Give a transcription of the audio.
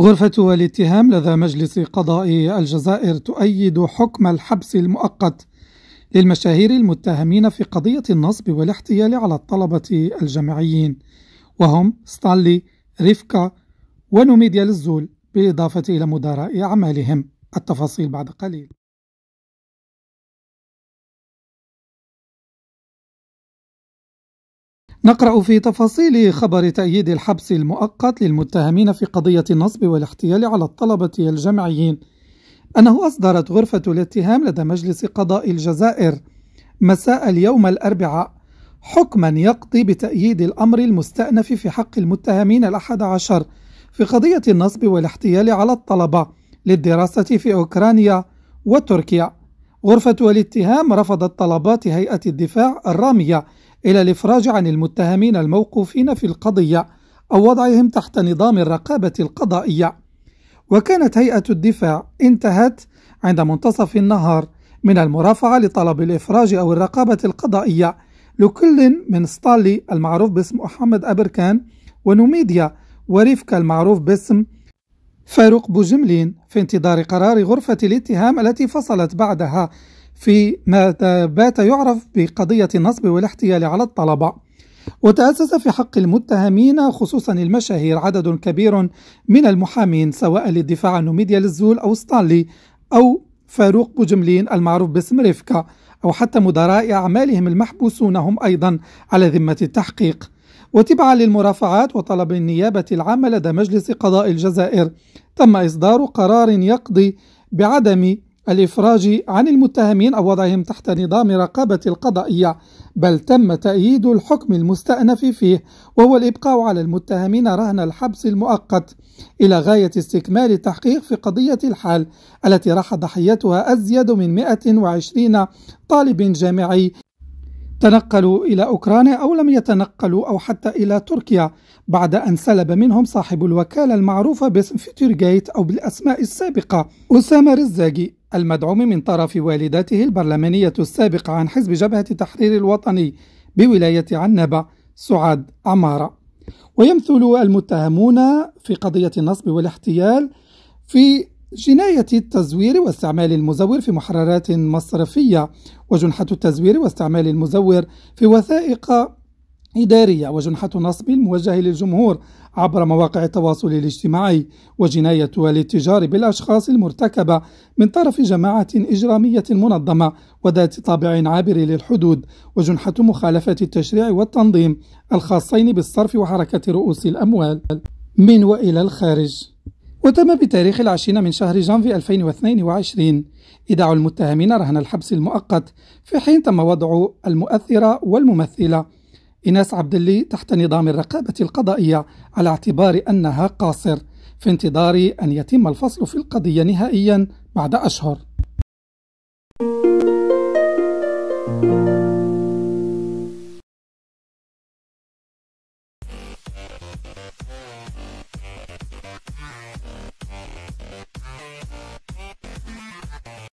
غرفة الاتهام لدى مجلس قضاء الجزائر تؤيد حكم الحبس المؤقت للمشاهير المتهمين في قضية النصب والاحتيال على الطلبة الجامعيين وهم ستانلي ريفكا ونوميديا للزول بالإضافة إلى مدراء أعمالهم التفاصيل بعد قليل نقرأ في تفاصيل خبر تأييد الحبس المؤقت للمتهمين في قضية النصب والاحتيال على الطلبة الجامعيين أنه أصدرت غرفة الاتهام لدى مجلس قضاء الجزائر مساء اليوم الأربعاء حكما يقضي بتأييد الأمر المستأنف في حق المتهمين الأحد عشر في قضية النصب والاحتيال على الطلبة للدراسة في أوكرانيا وتركيا غرفة الاتهام رفضت طلبات هيئة الدفاع الرامية إلى الإفراج عن المتهمين الموقوفين في القضية أو وضعهم تحت نظام الرقابة القضائية وكانت هيئة الدفاع انتهت عند منتصف النهار من المرافعة لطلب الإفراج أو الرقابة القضائية لكل من ستالي المعروف باسم محمد أبركان ونوميديا وريفكا المعروف باسم فاروق بوجملين في انتظار قرار غرفة الاتهام التي فصلت بعدها في ما بات يعرف بقضية النصب والاحتيال على الطلبة وتأسس في حق المتهمين خصوصا المشاهير عدد كبير من المحامين سواء للدفاع عن ميديا للزول أو ستانلي أو فاروق بوجملين المعروف باسم ريفكا أو حتى مدراء أعمالهم المحبوسون هم أيضا على ذمة التحقيق وتبعا للمرافعات وطلب النيابة العامة لدى مجلس قضاء الجزائر تم إصدار قرار يقضي بعدم الإفراج عن المتهمين أو وضعهم تحت نظام رقابة القضائية بل تم تأييد الحكم المستأنف فيه وهو الإبقاء على المتهمين رهن الحبس المؤقت إلى غاية استكمال التحقيق في قضية الحال التي راح ضحيتها أزيد من 120 طالب جامعي تنقلوا إلى أوكرانيا أو لم يتنقلوا أو حتى إلى تركيا بعد أن سلب منهم صاحب الوكالة المعروفة باسم فيتورغيت أو بالأسماء السابقة أسامة رزاقي المدعوم من طرف والدته البرلمانية السابقة عن حزب جبهة التحرير الوطني بولاية عنبة سعاد عمارة ويمثل المتهمون في قضية النصب والاحتيال في جناية التزوير واستعمال المزور في محررات مصرفية وجنحة التزوير واستعمال المزور في وثائق إدارية وجنحة نصب الموجه للجمهور عبر مواقع التواصل الاجتماعي وجناية الاتجار بالأشخاص المرتكبة من طرف جماعة إجرامية منظمة وذات طابع عابر للحدود وجنحة مخالفة التشريع والتنظيم الخاصين بالصرف وحركة رؤوس الأموال من وإلى الخارج وتم بتاريخ العشرين من شهر جانفي 2022 إيداع المتهمين رهن الحبس المؤقت في حين تم وضع المؤثرة والممثلة إناس عبدلي تحت نظام الرقابة القضائية على اعتبار أنها قاصر في انتظار أن يتم الفصل في القضية نهائيا بعد أشهر